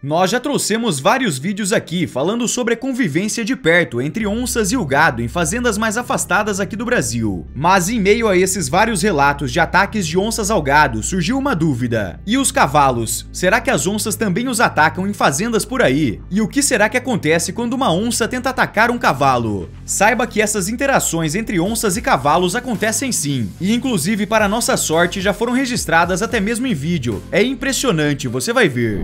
Nós já trouxemos vários vídeos aqui falando sobre a convivência de perto entre onças e o gado em fazendas mais afastadas aqui do Brasil. Mas em meio a esses vários relatos de ataques de onças ao gado, surgiu uma dúvida. E os cavalos? Será que as onças também os atacam em fazendas por aí? E o que será que acontece quando uma onça tenta atacar um cavalo? Saiba que essas interações entre onças e cavalos acontecem sim, e inclusive para nossa sorte já foram registradas até mesmo em vídeo. É impressionante, você vai ver.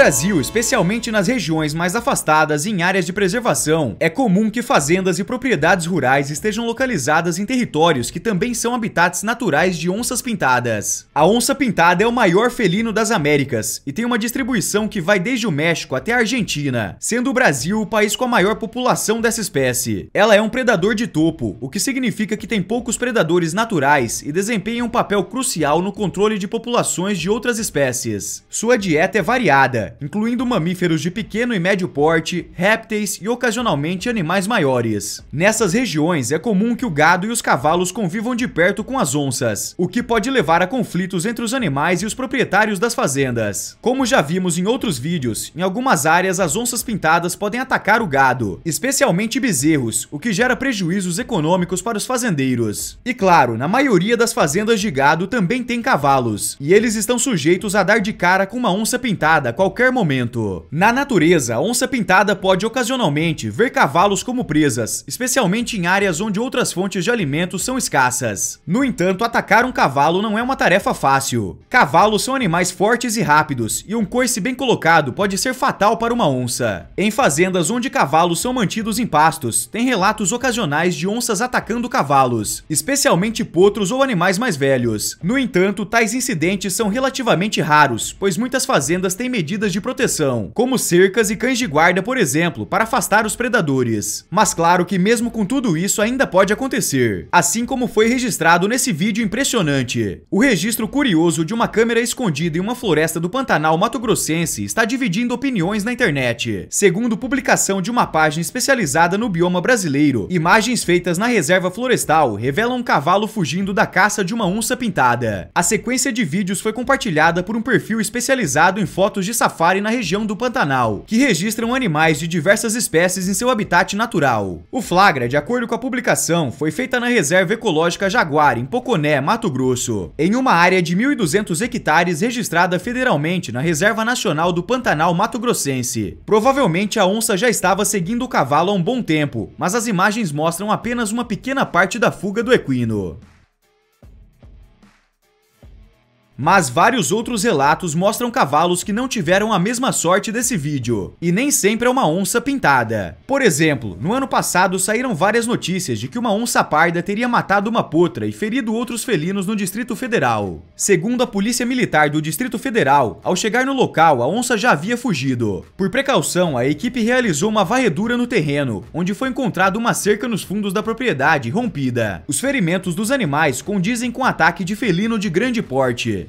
Brasil, especialmente nas regiões mais afastadas e em áreas de preservação, é comum que fazendas e propriedades rurais estejam localizadas em territórios que também são habitats naturais de onças pintadas. A onça pintada é o maior felino das Américas e tem uma distribuição que vai desde o México até a Argentina, sendo o Brasil o país com a maior população dessa espécie. Ela é um predador de topo, o que significa que tem poucos predadores naturais e desempenha um papel crucial no controle de populações de outras espécies. Sua dieta é variada incluindo mamíferos de pequeno e médio porte, répteis e ocasionalmente animais maiores. Nessas regiões é comum que o gado e os cavalos convivam de perto com as onças, o que pode levar a conflitos entre os animais e os proprietários das fazendas. Como já vimos em outros vídeos, em algumas áreas as onças pintadas podem atacar o gado, especialmente bezerros, o que gera prejuízos econômicos para os fazendeiros. E claro, na maioria das fazendas de gado também tem cavalos, e eles estão sujeitos a dar de cara com uma onça pintada qualquer qualquer momento. Na natureza, a onça-pintada pode ocasionalmente ver cavalos como presas, especialmente em áreas onde outras fontes de alimentos são escassas. No entanto, atacar um cavalo não é uma tarefa fácil. Cavalos são animais fortes e rápidos, e um coice bem colocado pode ser fatal para uma onça. Em fazendas onde cavalos são mantidos em pastos, tem relatos ocasionais de onças atacando cavalos, especialmente potros ou animais mais velhos. No entanto, tais incidentes são relativamente raros, pois muitas fazendas têm medidas medidas de proteção, como cercas e cães de guarda, por exemplo, para afastar os predadores. Mas claro que mesmo com tudo isso ainda pode acontecer, assim como foi registrado nesse vídeo impressionante. O registro curioso de uma câmera escondida em uma floresta do Pantanal mato-grossense está dividindo opiniões na internet. Segundo publicação de uma página especializada no bioma brasileiro, imagens feitas na reserva florestal revelam um cavalo fugindo da caça de uma onça pintada. A sequência de vídeos foi compartilhada por um perfil especializado em fotos de safaris Safari na região do Pantanal, que registram animais de diversas espécies em seu habitat natural. O flagra, de acordo com a publicação, foi feita na Reserva Ecológica Jaguar, em Poconé, Mato Grosso, em uma área de 1.200 hectares registrada federalmente na Reserva Nacional do Pantanal Mato Grossense. Provavelmente a onça já estava seguindo o cavalo há um bom tempo, mas as imagens mostram apenas uma pequena parte da fuga do equino. Mas vários outros relatos mostram cavalos que não tiveram a mesma sorte desse vídeo, e nem sempre é uma onça pintada. Por exemplo, no ano passado saíram várias notícias de que uma onça parda teria matado uma potra e ferido outros felinos no Distrito Federal. Segundo a Polícia Militar do Distrito Federal, ao chegar no local, a onça já havia fugido. Por precaução, a equipe realizou uma varredura no terreno, onde foi encontrada uma cerca nos fundos da propriedade rompida. Os ferimentos dos animais condizem com ataque de felino de grande porte.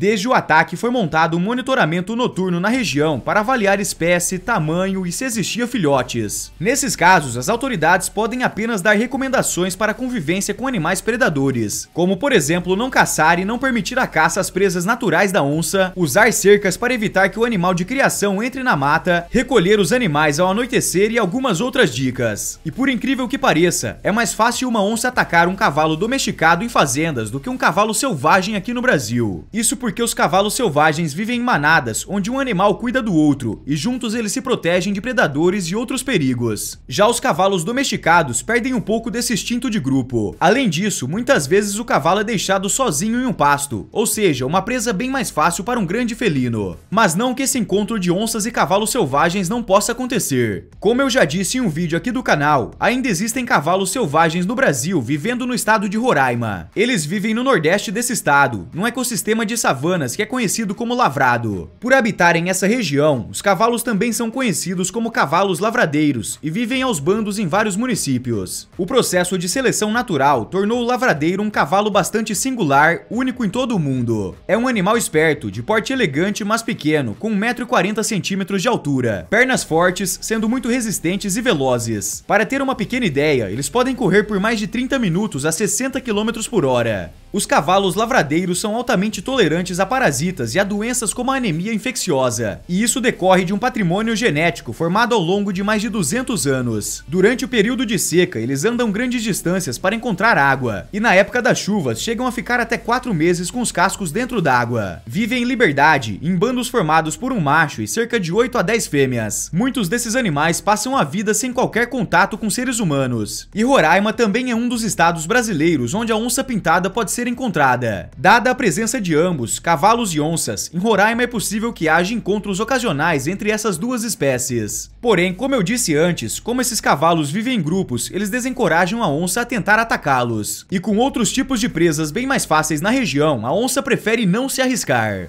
Desde o ataque foi montado um monitoramento noturno na região para avaliar espécie, tamanho e se existia filhotes. Nesses casos, as autoridades podem apenas dar recomendações para a convivência com animais predadores, como por exemplo não caçar e não permitir a caça às presas naturais da onça, usar cercas para evitar que o animal de criação entre na mata, recolher os animais ao anoitecer e algumas outras dicas. E por incrível que pareça, é mais fácil uma onça atacar um cavalo domesticado em fazendas do que um cavalo selvagem aqui no Brasil. Isso por porque os cavalos selvagens vivem em manadas, onde um animal cuida do outro, e juntos eles se protegem de predadores e outros perigos. Já os cavalos domesticados perdem um pouco desse instinto de grupo. Além disso, muitas vezes o cavalo é deixado sozinho em um pasto, ou seja, uma presa bem mais fácil para um grande felino. Mas não que esse encontro de onças e cavalos selvagens não possa acontecer. Como eu já disse em um vídeo aqui do canal, ainda existem cavalos selvagens no Brasil vivendo no estado de Roraima. Eles vivem no nordeste desse estado, num ecossistema de savana savanas que é conhecido como lavrado. Por habitarem essa região, os cavalos também são conhecidos como cavalos lavradeiros e vivem aos bandos em vários municípios. O processo de seleção natural tornou o lavradeiro um cavalo bastante singular, único em todo o mundo. É um animal esperto, de porte elegante mas pequeno, com 1,40m de altura, pernas fortes, sendo muito resistentes e velozes. Para ter uma pequena ideia, eles podem correr por mais de 30 minutos a 60 km por hora. Os cavalos lavradeiros são altamente tolerantes a parasitas e a doenças como a anemia infecciosa, e isso decorre de um patrimônio genético formado ao longo de mais de 200 anos. Durante o período de seca, eles andam grandes distâncias para encontrar água, e na época das chuvas chegam a ficar até 4 meses com os cascos dentro d'água. Vivem em liberdade, em bandos formados por um macho e cerca de 8 a 10 fêmeas. Muitos desses animais passam a vida sem qualquer contato com seres humanos. E Roraima também é um dos estados brasileiros onde a onça pintada pode ser ser encontrada. Dada a presença de ambos, cavalos e onças, em Roraima é possível que haja encontros ocasionais entre essas duas espécies. Porém, como eu disse antes, como esses cavalos vivem em grupos, eles desencorajam a onça a tentar atacá-los. E com outros tipos de presas bem mais fáceis na região, a onça prefere não se arriscar.